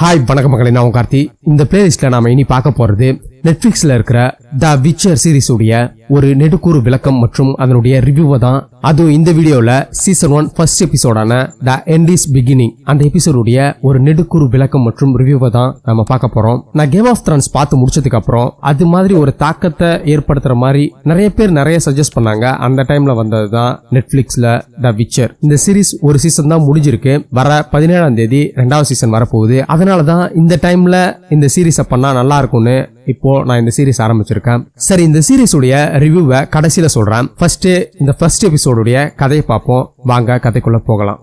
hi வணக்க மக்களை நான் கார்த்தி இந்த பிளேலிஸ்ட்ல நாம இனி பார்க்க போறது நெட்ஃபிளிக்ஸ்ல இருக்கிற த விச்சர் சீரிஸ் உடைய ஒரு நெடுக்கூறு விளக்கம் மற்றும் அதனுடைய ரிவ்யூவை தான் அதுவும் இந்த வீடியோல சீசன் ஒன் ஃபர்ஸ்ட் எபிசோடான த எண்ட் இஸ் பிகினிங் அந்த எபிசோடுடைய ஒரு நெடுக்கூறு விளக்கம் மற்றும் ரிவ்யூவை தான் நம்ம பார்க்க போறோம் நான் கேம் ஆஃப் த்ரான்ஸ் பார்த்து முடிச்சதுக்கு அப்புறம் அது மாதிரி ஒரு தாக்கத்தை ஏற்படுத்துற மாதிரி நிறைய பேர் நிறைய சஜஸ்ட் பண்ணாங்க அந்த டைம்ல வந்தது தான் நெட்ஃபிளிக்ஸ்ல த விச்சர் இந்த சீரிஸ் ஒரு சீசன் தான் முடிஞ்சிருக்கு வர பதினேழாம் தேதி ரெண்டாவது சீசன் வரப்போகுது அதனாலதான் தான் இந்த டைம்ல இந்த சீரீஸை பண்ணா நல்லா இருக்கும்னு இப்போ நான் இந்த சீரீஸ் ஆரம்பிச்சிருக்கேன் சரி இந்த சீரிஸுடைய ரிவ்யூவை கடைசியில் சொல்கிறேன் ஃபர்ஸ்ட் இந்த ஃபர்ஸ்ட் எபிசோடுடைய கதையை பார்ப்போம் வாங்க கதைக்குள்ளே போகலாம்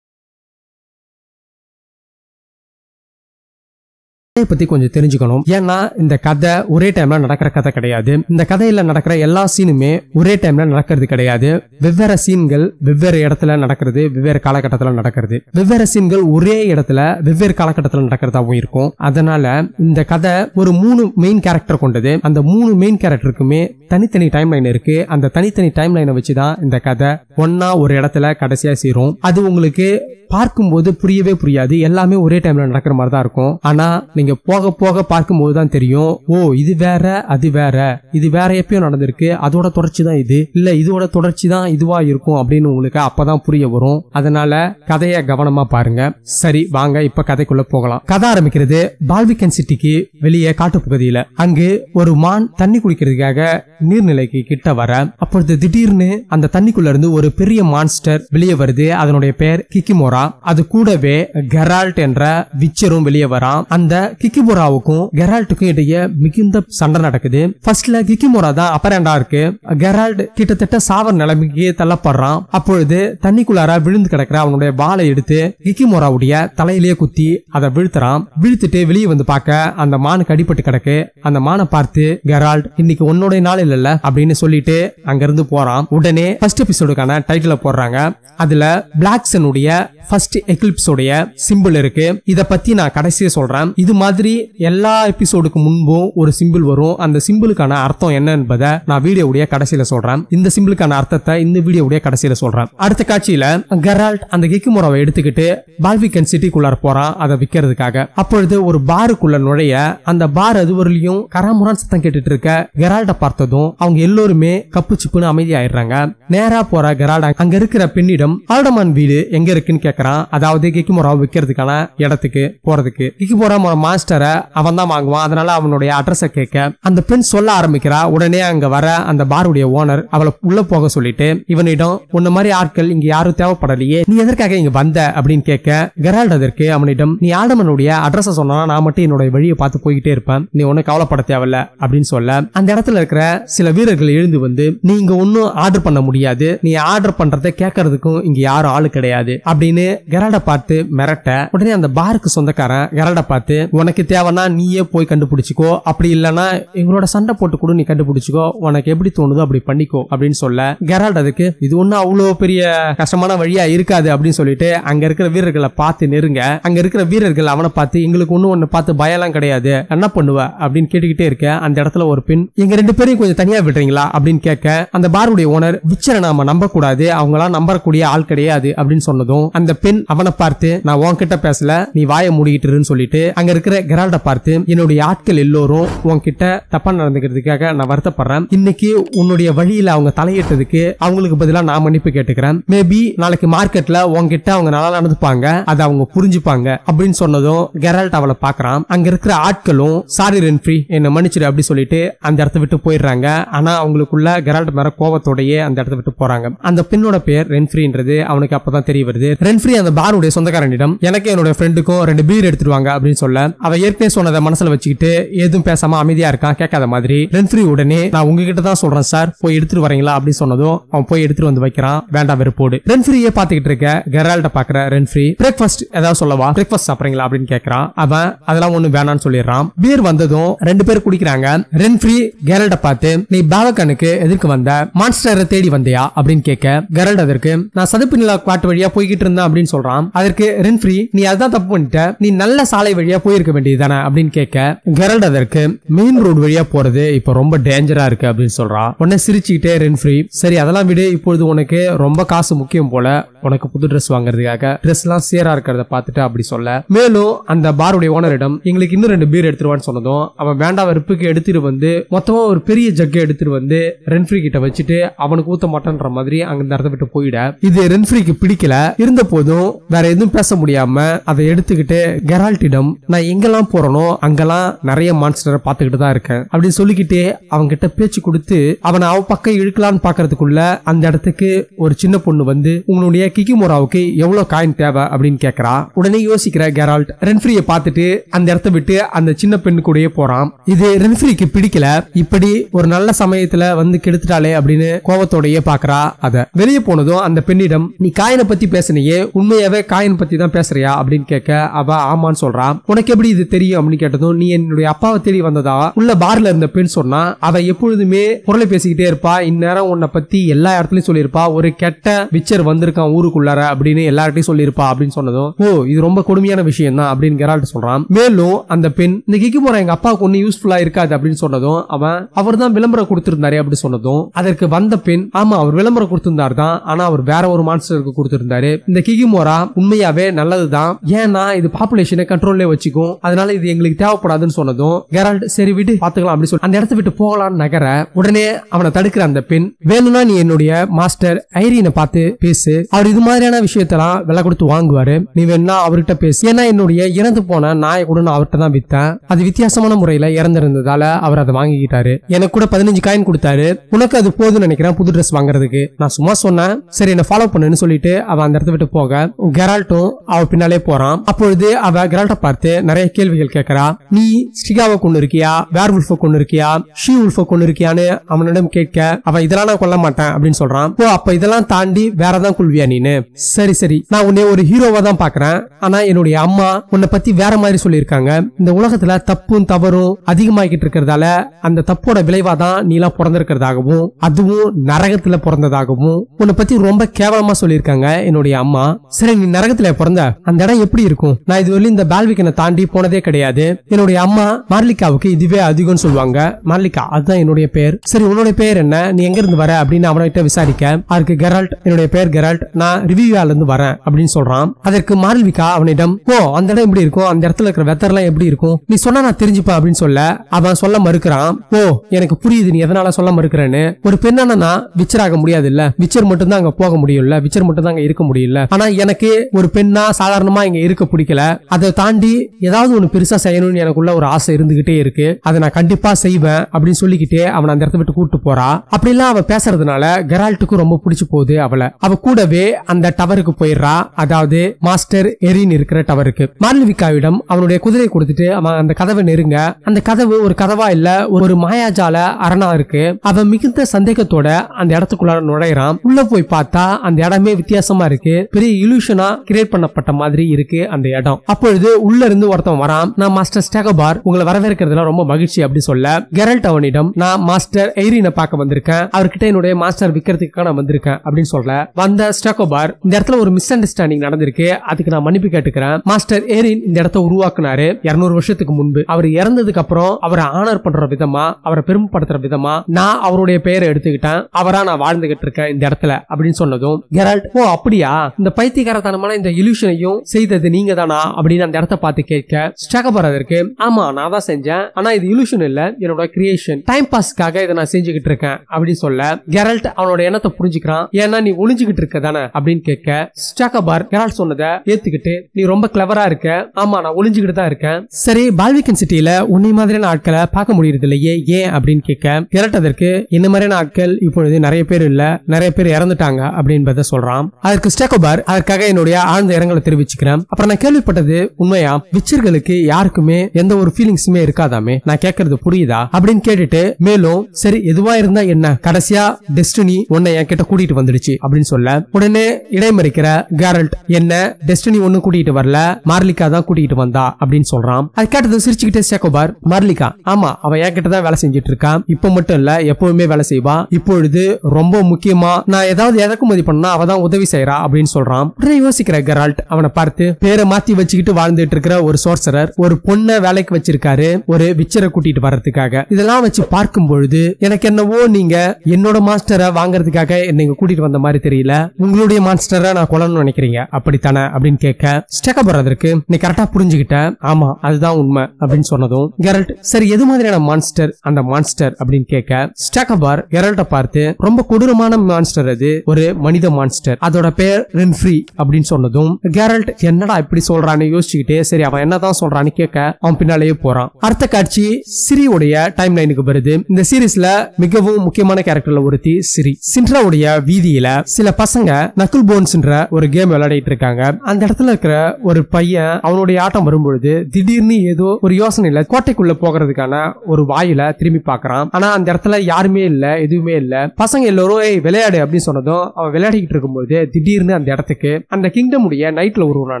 கதையை பத்தி கொஞ்சம் தெரிஞ்சுக்கணும் ஏன்னா இந்த கதை ஒரே டைம்ல நடக்கிற கதை கிடையாது இந்த கதையில நடக்கிற எல்லா சீனுமே ஒரே டைம்ல நடக்கிறது கிடையாது வெவ்வேறு சீன்கள் வெவ்வேறு இடத்துல நடக்கிறது வெவ்வேறு காலகட்டத்தில் நடக்கிறது வெவ்வேறு சீன்கள் ஒரே இடத்துல வெவ்வேறு காலகட்டத்தில் நடக்கிறதாவும் இருக்கும் அதனால இந்த கதை ஒரு மூணு மெயின் கேரக்டர் கொண்டது அந்த மூணு மெயின் கேரக்டருக்குமே தனித்தனி டைம் லைன் இருக்கு அந்த தனித்தனி டைம் லைனை வச்சுதான் இந்த கதை ஒன்னா ஒரு இடத்துல கடைசியா சீரும் அது உங்களுக்கு பார்க்கும்போது புரியவே புரியாது எல்லாமே ஒரே டைம்ல நடக்கிற மாதிரி தான் இருக்கும் ஆனா நீங்க போக போக பார்க்கும்போது தான் தெரியும் ஓ இது வேற அது வேற இது வேற எப்பயும் நடந்திருக்கு அதோட தொடர்ச்சி தான் இது இல்ல இதோட தொடர்ச்சி தான் இதுவா இருக்கும் அப்படின்னு உங்களுக்கு அப்பதான் புரிய வரும் அதனால கதைய கவனமா பாருங்க சரி வாங்க இப்ப கதைக்குள்ள போகலாம் கதை ஆரம்பிக்கிறது பால்விகன் சிட்டிக்கு வெளியே காட்டு பகுதியில அங்கு ஒரு மான் தண்ணி குடிக்கிறதுக்காக நீர்நிலைக்கு கிட்ட வர அப்பொழுது திடீர்னு அந்த தண்ணிக்குள்ள இருந்து ஒரு பெரிய மான்ஸ்டர் வெளியே வருது அதனுடைய பெயர் கிக்கிமோரா அது கூடவே கெரால்ட் என்ற விச்சரும் வெளியே வரான் அந்த கிக்கிபோராவுக்கும் கெரால்ட்டுக்கும் இடையே மிகுந்த சண்டை நடக்குது ஃபர்ஸ்ட்ல கிக்கிமோரா தான் அப்பரண்டா இருக்கு கெரால்ட் கிட்டத்தட்ட சாவர் நிலைமைக்கு தள்ளப்படுறான் அப்பொழுது தண்ணிக்குள்ளார விழுந்து கிடக்கிற அவனுடைய வாழை எடுத்து கிக்கிமோராவுடைய தலையிலேயே குத்தி அதை வீழ்த்துறான் வீழ்த்துட்டு வெளியே வந்து பார்க்க அந்த மானுக்கு கடிப்பட்டு கிடக்கு அந்த மானை பார்த்து கெரால்ட் இன்னைக்கு உன்னுடைய நாள் இல்ல அப்படின்னு சொல்லிட்டு அங்கிருந்து போறான் உடனே ஃபர்ஸ்ட் எபிசோடுக்கான டைட்டில போடுறாங்க அதுல பிளாக்ஸனுடைய ஃபர்ஸ்ட் எக்லிப்ஸோடைய சிம்பிள் இருக்கு இதை பத்தி நான் கடைசியே சொல்றேன் இது மாதிரி மாதிரி எல்லா எபிசோடுக்கு முன்பும் ஒரு சிம்பிள் வரும் அந்த சிம்பிளுக்கான அர்த்தம் என்ன என்பதை நான் வீடியோடைய கடைசியில சொல்றேன் இந்த சிம்பிளுக்கான அர்த்தத்தை இந்த வீடியோடைய கடைசியில சொல்றேன் அடுத்த காட்சியில கெரால்ட் அந்த முறவை எடுத்துக்கிட்டு பால்விகன் சிட்டிக்குள்ளார போறான் அதை விற்கிறதுக்காக அப்பொழுது ஒரு பாருக்குள்ள நுழைய அந்த பார் அதுவரையிலையும் கராமுரான் சத்தம் கேட்டுட்டு இருக்க கெரால்ட பார்த்ததும் அவங்க எல்லோருமே கப்பு சிப்புன்னு அமைதியாயிடுறாங்க நேரா போற கெரால்ட் அங்க இருக்கிற பெண்ணிடம் ஆல்டமான் வீடு எங்க இருக்குன்னு கேக்குறான் அதாவது முறவை விற்கிறதுக்கான இடத்துக்கு போறதுக்கு முறை மாச மாஸ்டரை அவன் தான் வாங்குவான் அதனால அவனுடைய அட்ரஸை கேட்க அந்த பெண் சொல்ல ஆரம்பிக்கிறா உடனே அங்க வர அந்த பாருடைய ஓனர் அவளை உள்ள போக சொல்லிட்டு இவனிடம் உன்ன மாதிரி ஆட்கள் இங்க யாரும் தேவைப்படலையே நீ எதற்காக இங்க வந்த அப்படின்னு கேட்க கெரால்ட் அதற்கு அவனிடம் நீ ஆடமனுடைய அட்ரஸ் சொன்னா நான் மட்டும் என்னுடைய வழியை பார்த்து போய்கிட்டே இருப்பேன் நீ ஒன்னும் கவலைப்பட தேவையில்ல அப்படின்னு சொல்ல அந்த இடத்துல இருக்கிற சில வீரர்கள் எழுந்து வந்து நீ இங்க ஒன்னும் ஆர்டர் பண்ண முடியாது நீ ஆர்டர் பண்றத கேட்கறதுக்கும் இங்க யாரும் ஆளு கிடையாது அப்படின்னு கெரால்ட பார்த்து மிரட்ட உடனே அந்த பாருக்கு சொந்தக்காரன் கெரால்ட பார்த்து உனக்கு உனக்கு தேவைன்னா நீயே போய் கண்டுபிடிச்சிக்கோ அப்படி இல்லைன்னா எங்களோட சண்டை போட்டு கூட நீ கண்டுபிடிச்சிக்கோ உனக்கு எப்படி தோணுதோ அப்படி பண்ணிக்கோ அப்படின்னு சொல்ல கெரால்ட் அதுக்கு இது ஒன்றும் அவ்வளோ பெரிய கஷ்டமான வழியா இருக்காது அப்படின்னு சொல்லிட்டு அங்க இருக்கிற வீரர்களை பார்த்து நெருங்க அங்க இருக்கிற வீரர்கள் அவனை பார்த்து எங்களுக்கு ஒன்றும் ஒன்று பார்த்து பயம்லாம் கிடையாது என்ன பண்ணுவ அப்படின்னு கேட்டுக்கிட்டே இருக்க அந்த இடத்துல ஒரு பெண் எங்க ரெண்டு பேரையும் கொஞ்சம் தனியா விடுறீங்களா அப்படின்னு கேட்க அந்த பாருடைய ஓனர் விச்சரை நாம நம்ப கூடாது அவங்களாம் நம்பக்கூடிய ஆள் கிடையாது அப்படின்னு சொன்னதும் அந்த பெண் அவனை பார்த்து நான் உன்கிட்ட பேசல நீ வாய மூடிக்கிட்டுருன்னு சொல்லிட்டு அங்க இருக்கிற கெரால்ட பார்த்து என்னுடைய ஆட்கள் எல்லோரும் உன்கிட்ட தப்பா நடந்துக்கிறதுக்காக நான் வருத்தப்படுறேன் இன்னைக்கு உன்னுடைய வழியில அவங்க தலையிட்டதுக்கு அவங்களுக்கு பதிலாக நான் மன்னிப்பு கேட்டுக்கிறேன் மேபி நாளைக்கு மார்க்கெட்ல உன்கிட்ட அவங்க நல்லா நடந்துப்பாங்க அதை அவங்க புரிஞ்சுப்பாங்க அப்படின்னு சொன்னதும் கெரால்ட் அவளை பாக்குறான் அங்க இருக்கிற ஆட்களும் சாரி ரென்ஃப்ரி என்ன மன்னிச்சிரு அப்படி சொல்லிட்டு அந்த இடத்த விட்டு போயிடுறாங்க ஆனா அவங்களுக்குள்ள கெரால்ட் மேல கோபத்தோடயே அந்த இடத்த விட்டு போறாங்க அந்த பெண்ணோட பேர் ரென்ஃப்ரீன்றது அவனுக்கு அப்பதான் தெரிய வருது ரென்ஃப்ரி அந்த பாருடைய சொந்தக்காரனிடம் எனக்கு என்னோட ஃப்ரெண்டுக்கும் ரெண்டு பீர் எடுத்துருவாங்க அப்படின்னு சொல்ல அவ அவன் ஏற்கனவே சொன்னதை மனசுல வச்சுக்கிட்டு எதுவும் பேசாம அமைதியா இருக்கான் கேட்காத மாதிரி ரென்ஃப்ரி உடனே நான் உங்ககிட்ட தான் சொல்றேன் சார் போய் எடுத்துட்டு வரீங்களா அப்படின்னு சொன்னதும் அவன் போய் எடுத்துட்டு வந்து வைக்கிறான் வேண்டாம் வெறுப்போடு ரென்ஃப்ரியே பாத்துக்கிட்டு இருக்க கெரால்ட பாக்குற ரென்ஃப்ரி பிரேக்ஃபாஸ்ட் ஏதாவது சொல்லவா பிரேக்ஃபாஸ்ட் சாப்பிடுறீங்களா அப்படின்னு கேக்குறான் அவன் அதெல்லாம் ஒண்ணு வேணாம்னு சொல்லிடுறான் பீர் வந்ததும் ரெண்டு பேர் குடிக்கிறாங்க ரென்ஃப்ரி கெரல்ட பார்த்து நீ பாலகனுக்கு எதிர்க்கு வந்த மான்ஸ்டரை தேடி வந்தியா அப்படின்னு கேட்க கெரல்ட் அதற்கு நான் சதுப்பு நிலா காட்டு வழியா போய்கிட்டு இருந்தேன் அப்படின்னு சொல்றான் அதற்கு ரென்ஃப்ரி நீ அதான் தப்பு பண்ணிட்ட நீ நல்ல சாலை வழியா போயிருக்க வேண்டிய வேண்டியது தானே அப்படின்னு கேட்க கெரல்ட் அதற்கு மெயின் ரோடு வழியா போறது இப்ப ரொம்ப டேஞ்சரா இருக்கு அப்படின்னு சொல்றான் உடனே சிரிச்சுக்கிட்டே ரென்ஃப்ரி சரி அதெல்லாம் விடு இப்பொழுது உனக்கு ரொம்ப காசு முக்கியம் போல உனக்கு புது ட்ரெஸ் வாங்குறதுக்காக ட்ரெஸ் எல்லாம் சேரா இருக்கிறத பார்த்துட்டு அப்படி சொல்ல மேலும் அந்த பாருடைய ஓனரிடம் எங்களுக்கு இன்னும் ரெண்டு பீர் எடுத்துருவான்னு சொன்னதும் அவன் வேண்டாம் வெறுப்புக்கு எடுத்துட்டு வந்து மொத்தமா ஒரு பெரிய ஜக்கை எடுத்துட்டு வந்து ரென்ஃப்ரி கிட்ட வச்சுட்டு அவனுக்கு ஊத்த மாட்டான்ற மாதிரி அங்க இந்த இடத்த விட்டு போயிட இது ரென்ஃப்ரிக்கு பிடிக்கல இருந்த போதும் வேற எதுவும் பேச முடியாம அதை எடுத்துக்கிட்டு கெரால்டிடம் நான் எங்க எங்கெல்லாம் போறனோ அங்கெல்லாம் நிறைய மான்ஸ்டரை பார்த்துக்கிட்டு தான் இருக்கேன் அப்படின்னு சொல்லிக்கிட்டே கிட்ட பேச்சு கொடுத்து அவனை அவ பக்கம் இழுக்கலான்னு பாக்குறதுக்குள்ள அந்த இடத்துக்கு ஒரு சின்ன பொண்ணு வந்து உங்களுடைய கிகிமோராவுக்கு எவ்வளவு காயின் தேவை அப்படின்னு கேக்குறா உடனே யோசிக்கிற கேரால்ட் ரென்ஃப்ரிய பார்த்துட்டு அந்த இடத்த விட்டு அந்த சின்ன பெண்ணு கூடயே போறான் இது ரென்ஃப்ரிக்கு பிடிக்கல இப்படி ஒரு நல்ல சமயத்துல வந்து கெடுத்துட்டாலே அப்படின்னு கோபத்தோடய பாக்குறா அத வெளியே போனதும் அந்த பெண்ணிடம் நீ காயினை பத்தி பேசினியே உண்மையாவே காயின் பத்தி தான் பேசுறியா அப்படின்னு கேட்க அவ ஆமான்னு சொல்றான் உனக்கு எப்படி இது தெரியும் அப்படின்னு கேட்டதும் நீ என்னுடைய அப்பாவை தேடி வந்ததா உள்ள பார்ல இருந்த பெண் சொன்னா அவ எப்பொழுதுமே குரலை பேசிக்கிட்டே இருப்பா இந்நேரம் உன்னை பத்தி எல்லா இடத்துலயும் சொல்லியிருப்பா ஒரு கெட்ட விச்சர் வந்திருக்கான் ஊருக்குள்ளார அப்படின்னு எல்லார்ட்டையும் சொல்லியிருப்பா அப்படின்னு சொன்னதும் ஓ இது ரொம்ப கொடுமையான விஷயம் தான் அப்படின்னு கெரால்ட் சொல்றான் மேலும் அந்த பெண் இந்த கிக்கு போற எங்க அப்பாவுக்கு ஒன்னும் யூஸ்ஃபுல்லா இருக்காது அப்படின்னு சொன்னதும் அவன் அவர் தான் விளம்பரம் கொடுத்திருந்தாரு அப்படின்னு சொன்னதும் அதற்கு வந்த பெண் ஆமா அவர் விளம்பரம் கொடுத்திருந்தாரு தான் ஆனா அவர் வேற ஒரு மான்ஸ்டருக்கு கொடுத்திருந்தாரு இந்த கிகிமோரா உண்மையாவே நல்லதுதான் ஏன்னா இது பாப்புலேஷனை கண்ட்ரோல்ல வச்சுக்கும் அதனால இது எங்களுக்கு தேவைப்படாதுன்னு சொன்னதும் கேரால்ட் சரி விட்டு பாத்துக்கலாம் அப்படின்னு சொல்லி அந்த இடத்த விட்டு போகலான்னு நகர உடனே அவனை தடுக்கிற அந்த பெண் வேணும்னா நீ என்னுடைய மாஸ்டர் ஐரியனை பார்த்து பேசு அவர் இது மாதிரியான விஷயத்தெல்லாம் விலை கொடுத்து வாங்குவாரு நீ வேணா அவர்கிட்ட பேசு ஏன்னா என்னுடைய இறந்து போன நாய கூட நான் அவர்கிட்ட தான் வித்தேன் அது வித்தியாசமான முறையில இறந்திருந்ததால அவர் அதை வாங்கிக்கிட்டாரு எனக்கு கூட பதினஞ்சு காயின் கொடுத்தாரு உனக்கு அது போதும் நினைக்கிறேன் புது ட்ரெஸ் வாங்குறதுக்கு நான் சும்மா சொன்னேன் சரி என்ன ஃபாலோ பண்ணுன்னு சொல்லிட்டு அவன் அந்த இடத்த விட்டு போக கெரால்ட்டும் அவ பின்னாலே போறான் அப்பொழுது அவ கெரால்ட்டை பார்த்து நிறைய கேள்விகள் கேட்கறா நீ ஸ்ரீகாவை கொண்டு இருக்கியா வேர் உல்ஃப கொண்டு இருக்கியா ஷீ உல்ஃப கொண்டு இருக்கியான்னு அவனிடம் கேட்க அவ இதெல்லாம் நான் கொல்ல மாட்டேன் அப்படின்னு சொல்றான் ஓ அப்ப இதெல்லாம் தாண்டி வேற தான் கொள்வியா நீனு சரி சரி நான் உன்னை ஒரு ஹீரோவா தான் பாக்குறேன் ஆனா என்னுடைய அம்மா உன்னை பத்தி வேற மாதிரி சொல்லியிருக்காங்க இந்த உலகத்துல தப்பும் தவறும் அதிகமாகிட்டு இருக்கிறதால அந்த தப்போட விளைவா தான் நீலாம் பிறந்திருக்கிறதாகவும் அதுவும் நரகத்துல பிறந்ததாகவும் உன்னை பத்தி ரொம்ப கேவலமா சொல்லியிருக்காங்க என்னுடைய அம்மா சரி நீ நரகத்துல பிறந்த அந்த இடம் எப்படி இருக்கும் நான் இது வரையும் இந்த பால்விக்கனை தாண்டி போன போனதே கிடையாது என்னுடைய அம்மா மார்லிகாவுக்கு இதுவே அதிகம் சொல்லுவாங்க மார்லிகா அதுதான் என்னுடைய பேர் சரி உன்னுடைய பேர் என்ன நீ எங்க இருந்து வர அப்படின்னு அவன்கிட்ட விசாரிக்க அதுக்கு கெரல்ட் என்னுடைய பேர் கெரல்ட் நான் ரிவியூல இருந்து வரேன் அப்படின்னு சொல்றான் அதற்கு மார்லிகா அவனிடம் ஓ அந்த இடம் எப்படி இருக்கும் அந்த இடத்துல இருக்கிற எல்லாம் எப்படி இருக்கும் நீ சொன்னா நான் தெரிஞ்சுப்பா அப்படின்னு சொல்ல அவன் சொல்ல மறுக்கிறான் ஓ எனக்கு புரியுது நீ எதனால சொல்ல மறுக்கிறேன்னு ஒரு நான் விச்சர் ஆக முடியாது இல்ல விச்சர் மட்டும் தான் அங்க போக முடியும்ல விச்சர் மட்டும் தான் அங்க இருக்க முடியல ஆனா எனக்கு ஒரு பெண்ணா சாதாரணமா இங்க இருக்க பிடிக்கல அதை தாண்டி ஏதாவது ஒன்று பெருசாக செய்யணும்னு எனக்குள்ள ஒரு ஆசை இருந்துகிட்டே இருக்கு அதை நான் கண்டிப்பாக செய்வேன் அப்படின்னு சொல்லிக்கிட்டே அவன் அந்த இடத்த விட்டு கூப்பிட்டு போறா அப்படிலாம் அவன் பேசுறதுனால கெரால்ட்டுக்கும் ரொம்ப பிடிச்சு போகுது அவளை அவ கூடவே அந்த டவருக்கு போயிடுறா அதாவது மாஸ்டர் எரின் இருக்கிற டவருக்கு மார்லவிகாவிடம் அவனுடைய குதிரை கொடுத்துட்டு அவன் அந்த கதவை நெருங்க அந்த கதவு ஒரு கதவா இல்ல ஒரு மாயாஜால அரணா இருக்கு அவன் மிகுந்த சந்தேகத்தோட அந்த இடத்துக்குள்ள நுழையிறான் உள்ள போய் பார்த்தா அந்த இடமே வித்தியாசமா இருக்கு பெரிய இலூஷனா கிரியேட் பண்ணப்பட்ட மாதிரி இருக்கு அந்த இடம் அப்பொழுது உள்ள இருந்து ஒருத்தன் வரான் நான் மாஸ்டர் ஸ்டேகோபார் உங்களை வரவேற்கிறதுல ரொம்ப மகிழ்ச்சி அப்படி சொல்ல கெரல்ட் அவனிடம் நான் மாஸ்டர் எய்ரினை பார்க்க வந்திருக்கேன் அவர்கிட்ட என்னுடைய மாஸ்டர் விற்கிறதுக்காக நான் வந்திருக்கேன் அப்படின்னு சொல்ல வந்த ஸ்டேகோபார் இந்த இடத்துல ஒரு மிஸ் அண்டர்ஸ்டாண்டிங் நடந்திருக்கு அதுக்கு நான் மன்னிப்பு கேட்டுக்கிறேன் மாஸ்டர் ஏரின் இந்த இடத்த உருவாக்குனாரு இருநூறு வருஷத்துக்கு முன்பு அவர் இறந்ததுக்கு அப்புறம் அவரை ஆனர் பண்ற விதமா அவரை பெருமைப்படுத்துற விதமா நான் அவருடைய பெயரை எடுத்துக்கிட்டேன் அவரா நான் வாழ்ந்துகிட்டு இருக்கேன் இந்த இடத்துல அப்படின்னு சொன்னதும் கெரல்ட் ஓ அப்படியா இந்த பைத்தியகாரத்தனமான இந்த இலூஷனையும் செய்தது நீங்க தானா அப்படின்னு அந்த இடத்த பார்த்து கேட்க ஸ்டாகபர் அதற்கு ஆமா நான் தான் செஞ்சேன் ஆனா இது இலூஷன் இல்ல என்னோட கிரியேஷன் டைம் பாஸ்க்காக இதை நான் செஞ்சுக்கிட்டு இருக்கேன் அப்படின்னு சொல்ல கெரல்ட் அவனோட எண்ணத்தை புரிஞ்சுக்கிறான் ஏன்னா நீ ஒளிஞ்சுக்கிட்டு இருக்க தானே அப்படின்னு கேட்க ஸ்டாகபர் கெரல்ட் சொன்னதை ஏத்துக்கிட்டு நீ ரொம்ப கிளவரா இருக்க ஆமா நான் ஒளிஞ்சுக்கிட்டு தான் இருக்கேன் சரி பால்விகன் சிட்டியில உன்னை மாதிரியான ஆட்களை பார்க்க முடியறது இல்லையே ஏன் அப்படின்னு கேட்க கெரட் அதற்கு என்ன மாதிரியான ஆட்கள் இப்பொழுது நிறைய பேர் இல்ல நிறைய பேர் இறந்துட்டாங்க அப்படின்றத சொல்றான் அதற்கு ஸ்டேகோபார் அதற்காக என்னுடைய ஆழ்ந்த இரங்கலை தெரிவிச்சுக்கிறேன் அப்புறம் நான் கேள்விப்பட்டது உண்மையா விச்சர்கள் பெண்களுக்கு யாருக்குமே எந்த ஒரு ஃபீலிங்ஸுமே இருக்காதாமே நான் கேட்கறது புரியுதா அப்படின்னு கேட்டுட்டு மேலும் சரி எதுவா இருந்தா என்ன கடைசியா டெஸ்டினி உன்னை என் கிட்ட கூட்டிட்டு வந்துடுச்சு அப்படின்னு சொல்ல உடனே இடைமறிக்கிற கேரல்ட் என்ன டெஸ்டினி ஒண்ணு கூட்டிட்டு வரல மார்லிகா தான் கூட்டிட்டு வந்தா அப்படின்னு சொல்றான் அது கேட்டது சிரிச்சுக்கிட்டே சேகோபார் மார்லிகா ஆமா அவன் என் கிட்ட தான் வேலை செஞ்சுட்டு இருக்கான் இப்ப மட்டும் இல்ல எப்பவுமே வேலை செய்வான் இப்பொழுது ரொம்ப முக்கியமா நான் ஏதாவது இறக்குமதி பண்ணா அவதான் உதவி செய்யறா அப்படின்னு சொல்றான் உடனே யோசிக்கிற கெரால்ட் அவனை பார்த்து பேரை மாத்தி வச்சுக்கிட்டு வாழ்ந்துட்டு இருக்கிற ஒரு சோர்ஸ் சோர்சரர் ஒரு பொண்ணை வேலைக்கு வச்சிருக்காரு ஒரு விச்சரை கூட்டிட்டு வர்றதுக்காக இதெல்லாம் வச்சு பார்க்கும் பொழுது எனக்கு என்னவோ நீங்க என்னோட மாஸ்டரை வாங்குறதுக்காக என்னை கூட்டிட்டு வந்த மாதிரி தெரியல உங்களுடைய மாஸ்டரை நான் கொல்லணும்னு நினைக்கிறீங்க அப்படித்தானே அப்படின்னு கேட்க ஸ்டெக்க போறதற்கு நீ கரெக்டா புரிஞ்சுக்கிட்டேன் ஆமா அதுதான் உண்மை அப்படின்னு சொன்னதும் கெரல்ட் சரி எது மாதிரியான மான்ஸ்டர் அந்த மான்ஸ்டர் அப்படின்னு கேட்க ஸ்டெக்கபார் கெரல்ட்ட பார்த்து ரொம்ப கொடூரமான மான்ஸ்டர் அது ஒரு மனித மான்ஸ்டர் அதோட பேர் ரென்ஃப்ரி அப்படின்னு சொன்னதும் கேரல்ட் என்னடா இப்படி சொல்றான்னு யோசிச்சுக்கிட்டே சரி அவன் என்னதான் என்ன சொல்றான்னு கேட்க அவன் பின்னாலேயே போறான் அடுத்த காட்சி சிரியுடைய டைம் லைனுக்கு வருது இந்த சீரீஸ்ல மிகவும் முக்கியமான கேரக்டர்ல ஒருத்தி சிரி சின்ட்ராவுடைய வீதியில சில பசங்க நக்குல் போன்ஸ்ன்ற ஒரு கேம் விளையாடிட்டு இருக்காங்க அந்த இடத்துல இருக்கிற ஒரு பையன் அவனுடைய ஆட்டம் வரும்பொழுது திடீர்னு ஏதோ ஒரு யோசனையில கோட்டைக்குள்ள போகிறதுக்கான ஒரு வாயில திரும்பி பாக்குறான் ஆனா அந்த இடத்துல யாருமே இல்ல எதுவுமே இல்ல பசங்க எல்லோரும் ஏய் விளையாடு அப்படின்னு சொன்னதும் அவன் விளையாடிக்கிட்டு இருக்கும்போது திடீர்னு அந்த இடத்துக்கு அந்த கிங்டம் உடைய நைட்ல உருவான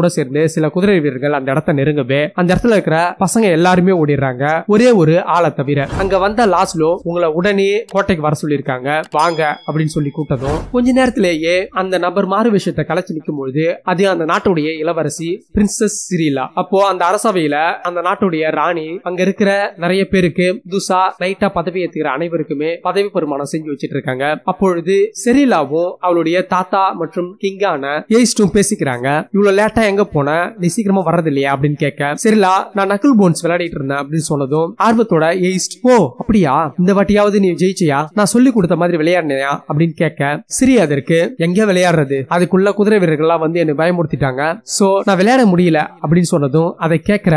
கூட சேர்ந்து சில குதிரை வீரர்கள் அந்த இடத்த நெருங்கவே அந்த இடத்துல இருக்கிற பசங்க எல்லாருமே ஓடிடுறாங்க ஒரே ஒரு ஆளை தவிர அங்க வந்த லாஸ்லோ உங்களை உடனே கோட்டைக்கு வர சொல்லியிருக்காங்க வாங்க அப்படின்னு சொல்லி கூட்டதும் கொஞ்ச நேரத்திலேயே அந்த நபர் மாறு விஷயத்தை களைச்சு நிற்கும் பொழுது அது அந்த நாட்டுடைய இளவரசி பிரின்சஸ் சிரிலா அப்போ அந்த அரசவையில அந்த நாட்டுடைய ராணி அங்க இருக்கிற நிறைய பேருக்கு புதுசா லைட்டா பதவி ஏத்துக்கிற அனைவருக்குமே பதவி பெருமானம் செஞ்சு வச்சிட்டு இருக்காங்க அப்பொழுது செரிலாவும் அவளுடைய தாத்தா மற்றும் கிங்கான ஏஸ்டும் பேசிக்கிறாங்க இவ்வளவு லேட்டா எங்க போன நீ சீக்கிரமா வர்றது விளையாடுறியா அப்படின்னு கேட்க சரிலா நான் நக்கல் போன்ஸ் விளையாடிட்டு இருந்தேன் அப்படின்னு சொன்னதும் ஆர்வத்தோட எயிஸ்ட் ஓ அப்படியா இந்த வாட்டியாவது நீ ஜெயிச்சியா நான் சொல்லி கொடுத்த மாதிரி விளையாடினியா அப்படின்னு கேட்க சரி அதற்கு எங்க விளையாடுறது அதுக்குள்ள குதிரை வீரர்கள்லாம் வந்து என்னை பயமுறுத்திட்டாங்க சோ நான் விளையாட முடியல அப்படின்னு சொன்னதும் அதை கேட்கிற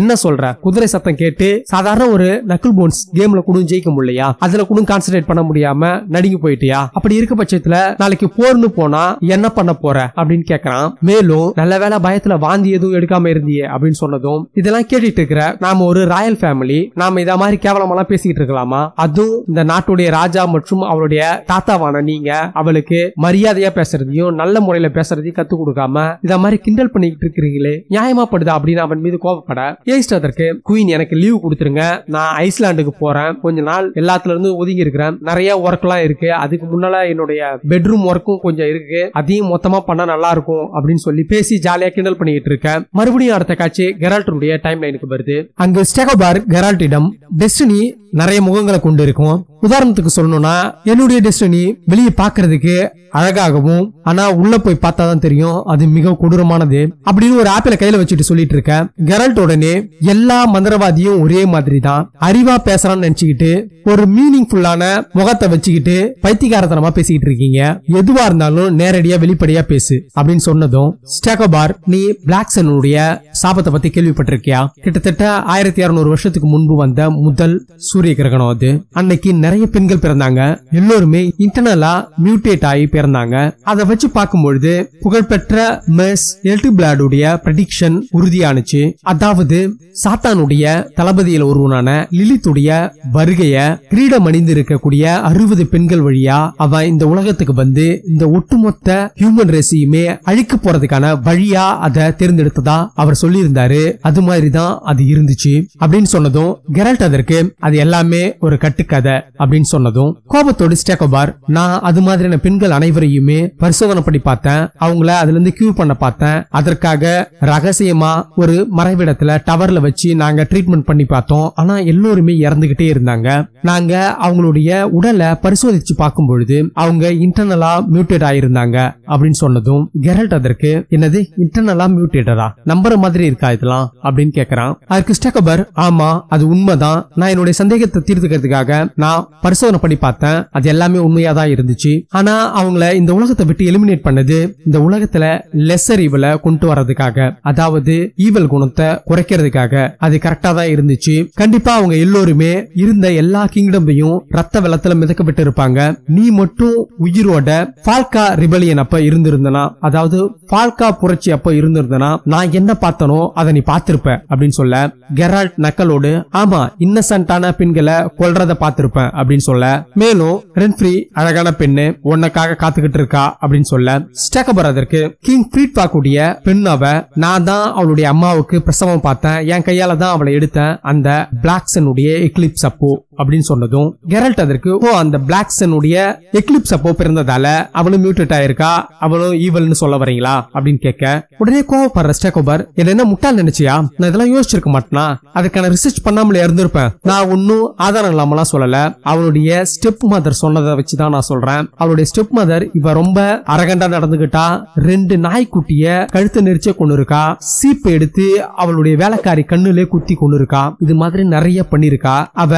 என்ன சொல்ற குதிரை சத்தம் கேட்டு சாதாரண ஒரு நக்கல் போன்ஸ் கேம்ல கூட ஜெயிக்க முடியலையா அதுல கூட கான்சென்ட்ரேட் பண்ண முடியாம நடுங்கி போயிட்டியா அப்படி இருக்க பட்சத்துல நாளைக்கு போர்னு போனா என்ன பண்ண போற அப்படின்னு கேக்குறான் மேலும் நல்ல வேலை பயத்துல வாந்தி எதுவும் எடுக்காம பேசாம இருந்திய அப்படின்னு சொன்னதும் இதெல்லாம் கேட்டுட்டு இருக்கிற நாம ஒரு ராயல் ஃபேமிலி நாம இத மாதிரி கேவலமெல்லாம் பேசிக்கிட்டு இருக்கலாமா அதுவும் இந்த நாட்டுடைய ராஜா மற்றும் அவருடைய தாத்தாவான நீங்க அவளுக்கு மரியாதையா பேசுறதையும் நல்ல முறையில பேசுறதையும் கத்து கொடுக்காம இத மாதிரி கிண்டல் பண்ணிக்கிட்டு இருக்கிறீங்களே நியாயமா படுதா அப்படின்னு அவன் மீது கோவப்பட ஏஸ்ட் அதற்கு குயின் எனக்கு லீவ் கொடுத்துருங்க நான் ஐஸ்லாண்டுக்கு போறேன் கொஞ்ச நாள் எல்லாத்துல இருந்து ஒதுங்கி இருக்கிறேன் நிறைய ஒர்க் எல்லாம் இருக்கு அதுக்கு முன்னால என்னுடைய பெட்ரூம் ஒர்க்கும் கொஞ்சம் இருக்கு அதையும் மொத்தமா பண்ணா நல்லா இருக்கும் அப்படின்னு சொல்லி பேசி ஜாலியா கிண்டல் பண்ணிக்கிட்டு இருக்கேன் மறுபடியும் மறுபடியும் அடுத்த காட்சி கெரால்டனுடைய டைம் லைனுக்கு வருது அங்கு ஸ்டெகோபார் கெரால்டிடம் டெஸ்டினி நிறைய முகங்களை கொண்டு இருக்கும் உதாரணத்துக்கு சொல்லணும்னா என்னுடைய டெஸ்டினி வெளியே பாக்குறதுக்கு அழகாகவும் ஆனா உள்ள போய் பார்த்தா தான் தெரியும் அது மிக கொடூரமானது அப்படின்னு ஒரு ஆப்பிள கையில வச்சுட்டு சொல்லிட்டு இருக்கேன் கெரல்ட் உடனே எல்லா மந்திரவாதியும் ஒரே மாதிரி தான் அறிவா பேசுறான்னு நினைச்சுக்கிட்டு ஒரு மீனிங் ஃபுல்லான முகத்தை வச்சுக்கிட்டு பைத்திகாரத்தனமா பேசிக்கிட்டு இருக்கீங்க எதுவா இருந்தாலும் நேரடியா வெளிப்படையா பேசு அப்படின்னு சொன்னதும் ஸ்டேகோபார் நீ பிளாக்சனுடைய சாபத்தை பத்தி கேள்விப்பட்டிருக்கியா கிட்டத்தட்ட ஆயிரத்தி அறுநூறு வருஷத்துக்கு முன்பு வந்த முதல் சூரிய கிரகணம் அது அன்னைக்கு நிறைய பெண்கள் பிறந்தாங்க எல்லோருமே இன்டர்னலா மியூட்டேட் ஆகி பிறந்தாங்க அதை வச்சு பார்க்கும்பொழுது புகழ்பெற்ற மெஸ் எல்டி பிளாடுடைய ப்ரெடிக்ஷன் உறுதியானுச்சு அதாவது சாத்தானுடைய தளபதியில் ஒருவனான லிலித்துடைய வருகைய கிரீடம் அணிந்து இருக்கக்கூடிய அறுபது பெண்கள் வழியா அவன் இந்த உலகத்துக்கு வந்து இந்த ஒட்டுமொத்த ஹியூமன் ரேசியுமே அழிக்க போறதுக்கான வழியா அதை தேர்ந்தெடுத்ததா அவர் சொல்லியிருந்தாரு அது மாதிரிதான் அது இருந்துச்சு அப்படின்னு சொன்னதும் கெரல்ட் அதற்கு அது எல்லாமே ஒரு கட்டுக்கதை அப்படின்னு சொன்னதும் கோபத்தோடு ஸ்டேகோபார் நான் அது மாதிரியான பெண்கள் அனைவரையுமே பரிசோதனை பண்ணி பார்த்தேன் அவங்கள அதுல இருந்து கியூ பண்ண பார்த்தேன் அதற்காக ரகசியமா ஒரு மறைவிடத்துல டவர்ல வச்சு நாங்க ட்ரீட்மெண்ட் பண்ணி பார்த்தோம் ஆனா எல்லோருமே இறந்துகிட்டே இருந்தாங்க நாங்க அவங்களுடைய உடலை பரிசோதிச்சு பார்க்கும் பொழுது அவங்க இன்டர்னலா மியூட்டேட் ஆயிருந்தாங்க அப்படின்னு சொன்னதும் கெரல்ட் அதற்கு என்னது இன்டர்னலா மியூட்டேட்டரா நம்புற மாதிரி இருக்கா இதெல்லாம் அப்படின்னு கேக்குறான் அதுக்கு ஸ்டேகோபர் ஆமா அது உண்மைதான் நான் என்னுடைய சந்தேகத்தை தீர்த்துக்கிறதுக்காக நான் பரிசோதனை பண்ணி பார்த்தேன் அது எல்லாமே உண்மையா தான் இருந்துச்சு ஆனா அவங்கள இந்த உலகத்தை விட்டு எலிமினேட் பண்ணது இந்த உலகத்துல லெசர் ஈவல கொண்டு வர்றதுக்காக அதாவது ஈவல் குணத்தை குறைக்கிறதுக்காக அது கரெக்டா தான் இருந்துச்சு கண்டிப்பா அவங்க எல்லோருமே இருந்த எல்லா கிங்டமையும் ரத்த வெள்ளத்துல மிதக்க விட்டு இருப்பாங்க நீ மட்டும் உயிரோட பால்கா ரிபலியன் அப்ப இருந்திருந்தனா அதாவது பால்கா புரட்சி அப்ப இருந்திருந்தனா நான் என்ன பார்த்தனோ அதை நீ பார்த்திருப்ப அப்படின்னு சொல்ல கெரால்ட் நக்கலோடு ஆமா இன்னசென்டான பெண்களை கொல்றத பார்த்திருப்பேன் அப்படின்னு சொல்ல மேலும் ரென்ஃப்ரி அழகான பெண்ணு உன்னக்காக காத்துக்கிட்டு இருக்கா அப்படின்னு சொல்ல ஸ்டேக்கபர் அதற்கு கிங் ஃப்ரீட்பாக் உடைய பெண் அவ நான் தான் அவளுடைய அம்மாவுக்கு பிரசவம் பார்த்தேன் என் கையால தான் அவளை எடுத்தேன் அந்த பிளாக்சனுடைய எக்லிப்ஸ் அப்போ அப்படின்னு சொன்னதும் கெரல்ட் அதற்கு ஓ அந்த பிளாக்ஸனுடைய எக்லிப்ஸ் அப்போ பிறந்ததால அவளும் மியூட்டட் ஆயிருக்கா அவளும் ஈவல்னு சொல்ல வரீங்களா அப்படின்னு கேட்க உடனே கோவப்படுற ஸ்டேகோபர் இது என்ன முட்டாள் நினைச்சியா நான் இதெல்லாம் யோசிச்சிருக்க மாட்டேனா அதுக்கான ரிசர்ச் பண்ணாமல இருந்திருப்பேன் நான் ஒன்னும் ஆதாரம் இல்லாமலாம் சொல்லல அவளுடைய ஸ்டெப் மதர் சொன்னதை வச்சுதான் நான் சொல்றேன் அவளுடைய ஸ்டெப் மதர் இவ ரொம்ப அரகண்டா நடந்துகிட்டா ரெண்டு நாய்க்குட்டிய கழுத்தை நெரிச்ச கொண்டு இருக்கா சீப்பு எடுத்து அவளுடைய வேலைக்காரி கண்ணுலே குத்தி கொண்டு இருக்கா இது மாதிரி நிறைய பண்ணிருக்கா அவ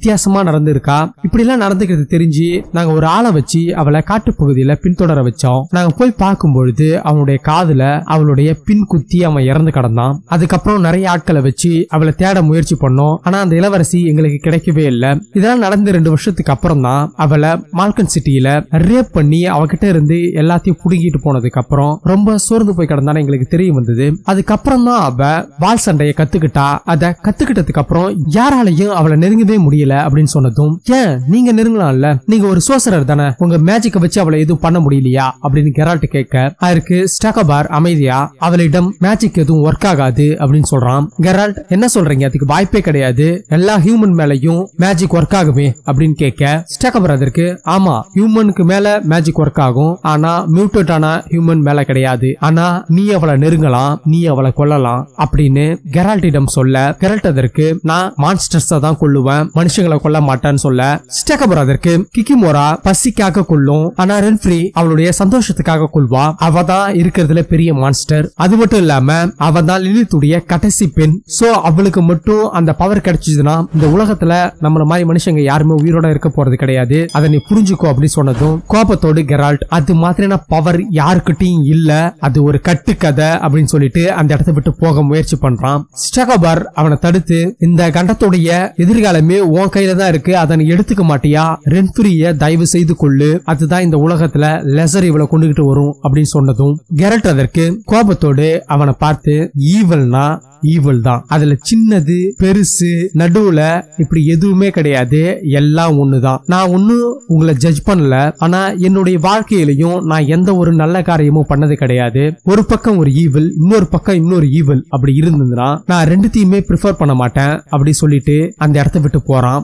வித்தியாசமா நடந்திருக்கா இப்படி எல்லாம் நடந்துக்கிறது தெரிஞ்சு நாங்க ஒரு ஆளை வச்சு அவளை காட்டுப்பகுதியில பின்தொடர வச்சோம் நாங்க போய் பார்க்கும்பொழுது அவனுடைய காதுல அவளுடைய பின் குத்தி அவன் இறந்து கடந்தான் அதுக்கப்புறம் நிறைய ஆட்களை வச்சு அவளை தேட முயற்சி பண்ணோம் ஆனா அந்த இளவரசி எங்களுக்கு கிடைக்கவே இல்லை இதெல்லாம் நடந்த ரெண்டு வருஷத்துக்கு அப்புறம் தான் அவளை மால்கன் சிட்டியில ரேப் பண்ணி அவகிட்ட இருந்து எல்லாத்தையும் புடுங்கிட்டு போனதுக்கு அப்புறம் ரொம்ப சோர்ந்து போய் கிடந்தான எங்களுக்கு தெரிய வந்தது அதுக்கப்புறம் தான் அவ வால் சண்டையை கத்துக்கிட்டா அதை கத்துக்கிட்டதுக்கு அப்புறம் யாராலையும் அவளை நெருங்கவே முடியல முடியல அப்படின்னு சொன்னதும் ஏன் நீங்க நெருங்கலாம்ல நீங்க ஒரு சோசரர் தானே உங்க மேஜிக்க வச்சு அவளை எதுவும் பண்ண முடியலையா அப்படின்னு கெரால்ட் கேட்க அதற்கு ஸ்டாகபார் அமைதியா அவளிடம் மேஜிக் எதுவும் ஒர்க் ஆகாது அப்படின்னு சொல்றான் கெரால்ட் என்ன சொல்றீங்க அதுக்கு வாய்ப்பே கிடையாது எல்லா ஹியூமன் மேலையும் மேஜிக் ஒர்க் ஆகுமே அப்படின்னு கேட்க ஸ்டாகபார் அதற்கு ஆமா ஹியூமனுக்கு மேல மேஜிக் ஒர்க் ஆகும் ஆனா மியூட்டட் ஆன ஹியூமன் மேல கிடையாது ஆனா நீ அவளை நெருங்கலாம் நீ அவளை கொல்லலாம் அப்படின்னு கெரால்டிடம் சொல்ல கெரால்ட் அதற்கு நான் மான்ஸ்டர்ஸ் தான் கொள்ளுவேன் மனுஷ மனுஷங்களை கொல்ல மாட்டான்னு சொல்ல ஸ்டெக பிரதருக்கு கிக்கிமோரா பசிக்காக கொள்ளும் ஆனா ரென்ஃப்ரி அவளுடைய சந்தோஷத்துக்காக கொள்வா அவ தான் இருக்கிறதுல பெரிய மான்ஸ்டர் அது மட்டும் இல்லாம அவ தான் லிலித்துடைய கடைசி பெண் சோ அவளுக்கு மட்டும் அந்த பவர் கிடைச்சதுன்னா இந்த உலகத்துல நம்மள மாதிரி மனுஷங்க யாருமே உயிரோட இருக்க போறது கிடையாது அதை நீ புரிஞ்சுக்கோ அப்படின்னு சொன்னதும் கோபத்தோடு கெரால்ட் அது மாதிரியான பவர் யாருக்கிட்டையும் இல்ல அது ஒரு கட்டுக்கதை அப்படின்னு சொல்லிட்டு அந்த இடத்தை விட்டு போக முயற்சி பண்றான் ஸ்டகபர் அவனை தடுத்து இந்த கண்டத்துடைய எதிர்காலமே ஓ உன் கையில தான் இருக்கு அதை எடுத்துக்க மாட்டியா ரென்ஃப்ரிய தயவு செய்து கொள்ளு அதுதான் இந்த உலகத்துல லெசர் இவளை கொண்டுகிட்டு வரும் அப்படின்னு சொன்னதும் கெரட் அதற்கு கோபத்தோடு அவனை பார்த்து ஈவல்னா ஈவல் தான் அதுல சின்னது பெருசு நடுவுல இப்படி எதுவுமே கிடையாது எல்லாம் ஒண்ணுதான் நான் ஒன்னும் உங்களை ஜட்ஜ் பண்ணல ஆனா என்னுடைய வாழ்க்கையிலையும் நான் எந்த ஒரு நல்ல காரியமும் பண்ணது கிடையாது ஒரு பக்கம் ஒரு ஈவல் இன்னொரு பக்கம் இன்னொரு ஈவல் அப்படி இருந்ததுன்னா நான் ரெண்டுத்தையுமே ப்ரிஃபர் பண்ண மாட்டேன் அப்படி சொல்லிட்டு அந்த இடத்த விட்டு போறான்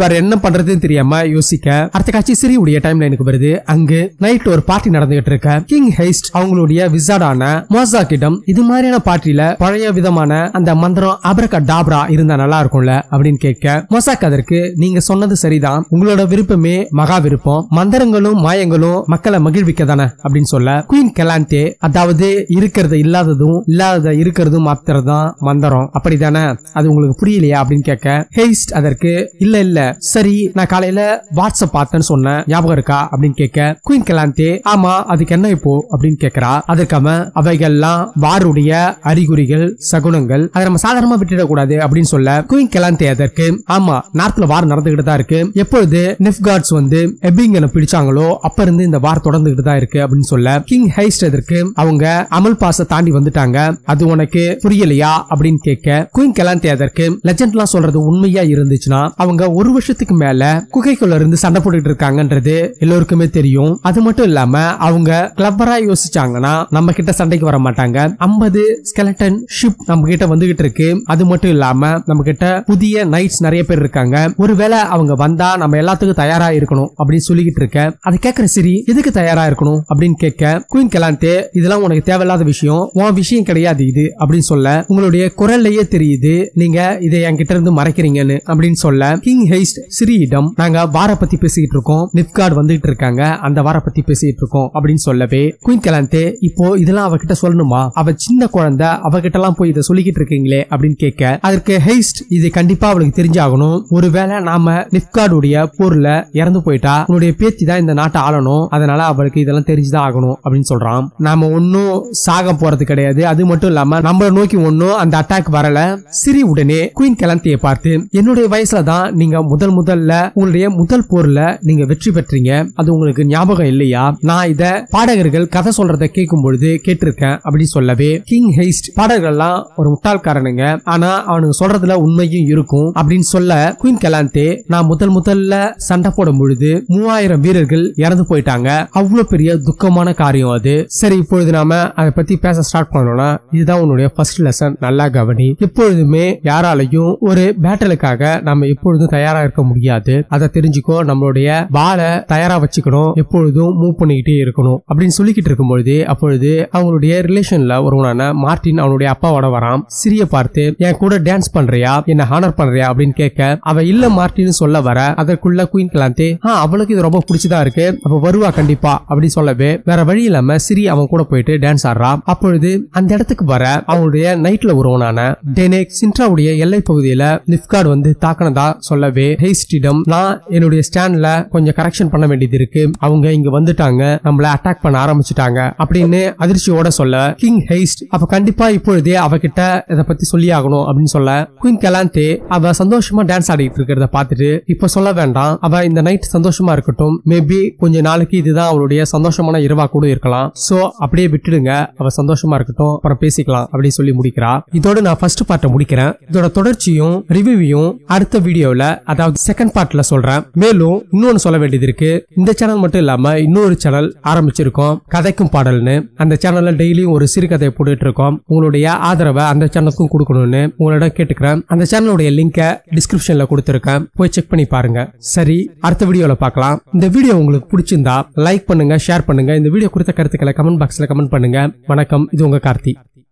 வரான் என்ன பண்றதுன்னு தெரியாம யோசிக்க அடுத்த காட்சி உடைய டைம் லைனுக்கு வருது அங்கு நைட் ஒரு பார்ட்டி நடந்துகிட்டு இருக்க கிங் ஹெய்ஸ்ட் அவங்களுடைய விசாடான மோசாக்கிடம் இது மாதிரியான பார்ட்டியில பழைய விதமான அந்த மந்திரம் அபரக டாப்ரா இருந்தா நல்லா இருக்கும்ல அப்படின்னு கேட்க மொசாக் அதற்கு நீங்க சொன்னது சரிதான் உங்களோட விருப்பமே மகா விருப்பம் மந்திரங்களும் மாயங்களும் மக்களை மகிழ்விக்க தானே அப்படின்னு சொல்ல குயின் கெலாண்டே அதாவது இருக்கிறது இல்லாததும் இல்லாத இருக்கிறதும் தான் மந்திரம் அப்படிதானே அது உங்களுக்கு புரியலையா அப்படின்னு கேட்க ஹெய்ஸ்ட் அதற்கு இல்ல இல்ல சரி நான் காலையில வாட்ஸ்அப் பார்த்தேன்னு சொன்னேன் ஞாபகம் இருக்கா அப்படின்னு கேட்க குயின் கலாந்தே ஆமா அதுக்கு என்ன இப்போ அப்படின்னு கேக்குறா அதற்காம அவைகள்லாம் வாருடைய அறிகுறிகள் சகுனங்கள் அதை நம்ம சாதாரணமா கூடாது அப்படின்னு சொல்ல குயின் கலாந்தே அதற்கு ஆமா நார்த்ல வார் நடந்துகிட்டு தான் இருக்கு எப்பொழுது நெஃப்கார்ட்ஸ் வந்து எபிங்கனை பிடிச்சாங்களோ அப்ப இருந்து இந்த வார் தொடர்ந்துகிட்டு தான் இருக்கு அப்படின்னு சொல்ல கிங் ஹைஸ்ட் எதற்கு அவங்க அமல் பாச தாண்டி வந்துட்டாங்க அது உனக்கு புரியலையா அப்படின்னு கேட்க குயின் கலாந்தே அதற்கு லெஜண்ட் எல்லாம் சொல்றது உண்மையா இருந்துச்சுன்னா அவங்க ஒரு வருஷத்துக்கு மேல குகைக்குள்ள இருந்து சண்டை போட்டு இருக்காங்கன்றது எல்லோருக்குமே தெரியும் அது மட்டும் இல்லாம அவங்க கிளப்பரா யோசிச்சாங்கன்னா நம்ம கிட்ட சண்டைக்கு வர மாட்டாங்க ஐம்பது ஸ்கெலட்டன் ஷிப் நம்ம கிட்ட வந்துகிட்டு இருக்கு அது மட்டும் இல்லாம நம்ம கிட்ட புதிய நைட்ஸ் நிறைய பேர் இருக்காங்க ஒருவேளை அவங்க வந்தா நம்ம எல்லாத்துக்கும் தயாரா இருக்கணும் அப்படின்னு சொல்லிக்கிட்டு இருக்க அதை கேட்கிற சரி எதுக்கு தயாரா இருக்கணும் அப்படின்னு கேட்க குயின் கெலாந்தே இதெல்லாம் உனக்கு தேவையில்லாத விஷயம் உன் விஷயம் கிடையாது இது அப்படின்னு சொல்ல உங்களுடைய குரல்லையே தெரியுது நீங்க இதை என்கிட்ட இருந்து மறைக்கிறீங்கன்னு அப்படின்னு சொல்ல உள்ள கிங் ஹெய்ஸ்ட் ஸ்ரீயிடம் நாங்க வார பத்தி பேசிக்கிட்டு இருக்கோம் நிப்கார்டு வந்துகிட்டு இருக்காங்க அந்த வார பத்தி பேசிக்கிட்டு இருக்கோம் அப்படின்னு சொல்லவே குயின் கலாந்தே இப்போ இதெல்லாம் அவகிட்ட சொல்லணுமா அவ சின்ன குழந்தை அவகிட்ட எல்லாம் போய் இதை சொல்லிக்கிட்டு இருக்கீங்களே அப்படின்னு கேட்க அதற்கு ஹெய்ஸ்ட் இது கண்டிப்பா அவளுக்கு தெரிஞ்சாகணும் ஒருவேளை நாம நிப்கார்டுடைய போர்ல இறந்து போயிட்டா உன்னுடைய பேத்தி தான் இந்த நாட்டை ஆளணும் அதனால அவளுக்கு இதெல்லாம் தெரிஞ்சுதான் ஆகணும் அப்படின்னு சொல்றான் நாம ஒன்னும் சாக போறது கிடையாது அது மட்டும் இல்லாம நம்மளை நோக்கி ஒன்னும் அந்த அட்டாக் வரல சிரி உடனே குயின் கலாந்தியை பார்த்து என்னுடைய வயசுல தான் நீங்க முதல் முதல்ல உங்களுடைய முதல் போர்ல நீங்க வெற்றி பெற்றீங்க அது உங்களுக்கு ஞாபகம் இல்லையா நான் இத பாடகர்கள் கதை சொல்றத கேட்கும் பொழுது கேட்டிருக்கேன் அப்படி சொல்லவே கிங் ஹெய்ஸ்ட் பாடகர்கள்லாம் ஒரு முட்டாள்காரனுங்க ஆனா அவனுக்கு சொல்றதுல உண்மையும் இருக்கும் அப்படின்னு சொல்ல குயின் கலாந்தே நான் முதல் முதல்ல சண்டை போடும் பொழுது மூவாயிரம் வீரர்கள் இறந்து போயிட்டாங்க அவ்வளவு பெரிய துக்கமான காரியம் அது சரி இப்பொழுது நாம அதை பத்தி பேச ஸ்டார்ட் பண்ணோம்னா இதுதான் உன்னுடைய ஃபர்ஸ்ட் லெசன் நல்லா கவனி எப்பொழுதுமே யாராலையும் ஒரு பேட்டலுக்காக நம்ம இப்பொழுது தயாரா இருக்க முடியாது அதை தெரிஞ்சுக்கோ நம்மளுடைய பாலை தயாரா வச்சுக்கணும் எப்பொழுதும் மூவ் பண்ணிக்கிட்டே இருக்கணும் அப்படின்னு சொல்லிக்கிட்டு இருக்கும்பொழுது அப்பொழுது அவங்களுடைய ரிலேஷன்ல ஒருவனான மார்டின் அவனுடைய அப்பாவோட வரான் சிறிய பார்த்து என் கூட டான்ஸ் பண்றியா என்ன ஹானர் பண்றியா அப்படின்னு கேட்க அவ இல்ல மார்டின் சொல்ல வர அதற்குள்ள குயின் கிளாந்தே அவளுக்கு இது ரொம்ப பிடிச்சதா இருக்கு அப்ப வருவா கண்டிப்பா அப்படின்னு சொல்லவே வேற வழி இல்லாம சிறி அவன் கூட போயிட்டு டான்ஸ் ஆடுறான் அப்பொழுது அந்த இடத்துக்கு வர அவனுடைய நைட்ல ஒருவனான டெனே சின்ட்ராவுடைய எல்லை பகுதியில லிப்கார்டு வந்து தாக்கினதா சொல்லவே ஹெய்ஸ்டிடம் நான் என்னுடைய ஸ்டாண்ட்ல கொஞ்சம் கரெக்ஷன் பண்ண வேண்டியது இருக்கு அவங்க இங்க வந்துட்டாங்க நம்மள அட்டாக் பண்ண ஆரம்பிச்சுட்டாங்க அப்படின்னு அதிர்ச்சியோட சொல்ல கிங் ஹெய்ஸ்ட் அப்ப கண்டிப்பா இப்பொழுதே அவகிட்ட இதை பத்தி சொல்லி ஆகணும் அப்படின்னு சொல்ல குயின் கலாந்தே அவ சந்தோஷமா டான்ஸ் ஆடிட்டு இருக்கிறத பாத்துட்டு இப்ப சொல்ல வேண்டாம் அவ இந்த நைட் சந்தோஷமா இருக்கட்டும் மேபி கொஞ்ச நாளைக்கு இதுதான் அவளுடைய சந்தோஷமான இரவா கூட இருக்கலாம் சோ அப்படியே விட்டுடுங்க அவ சந்தோஷமா இருக்கட்டும் அப்புறம் பேசிக்கலாம் அப்படின்னு சொல்லி முடிக்கிறா இதோட நான் ஃபர்ஸ்ட் பார்ட்ட முடிக்கிறேன் இதோட தொடர்ச்சியும் ரிவ்யூவையும் அடுத்த வீடியோ வீடியோல அதாவது செகண்ட் பார்ட்ல சொல்றேன் மேலும் இன்னொன்னு சொல்ல வேண்டியது இருக்கு இந்த சேனல் மட்டும் இல்லாம இன்னொரு சேனல் ஆரம்பிச்சிருக்கோம் கதைக்கும் பாடல்னு அந்த சேனல்ல டெய்லியும் ஒரு சிறுகதையை போட்டுட்டு இருக்கோம் உங்களுடைய ஆதரவை அந்த சேனலுக்கும் கொடுக்கணும்னு உங்களிடம் கேட்டுக்கிறேன் அந்த சேனலுடைய லிங்கை டிஸ்கிரிப்ஷன்ல கொடுத்துருக்கேன் போய் செக் பண்ணி பாருங்க சரி அடுத்த வீடியோல பார்க்கலாம் இந்த வீடியோ உங்களுக்கு பிடிச்சிருந்தா லைக் பண்ணுங்க ஷேர் பண்ணுங்க இந்த வீடியோ குறித்த கருத்துக்களை கமெண்ட் பாக்ஸ்ல கமெண்ட் பண்ணுங்க வணக்கம் இது உங்க கார்த்தி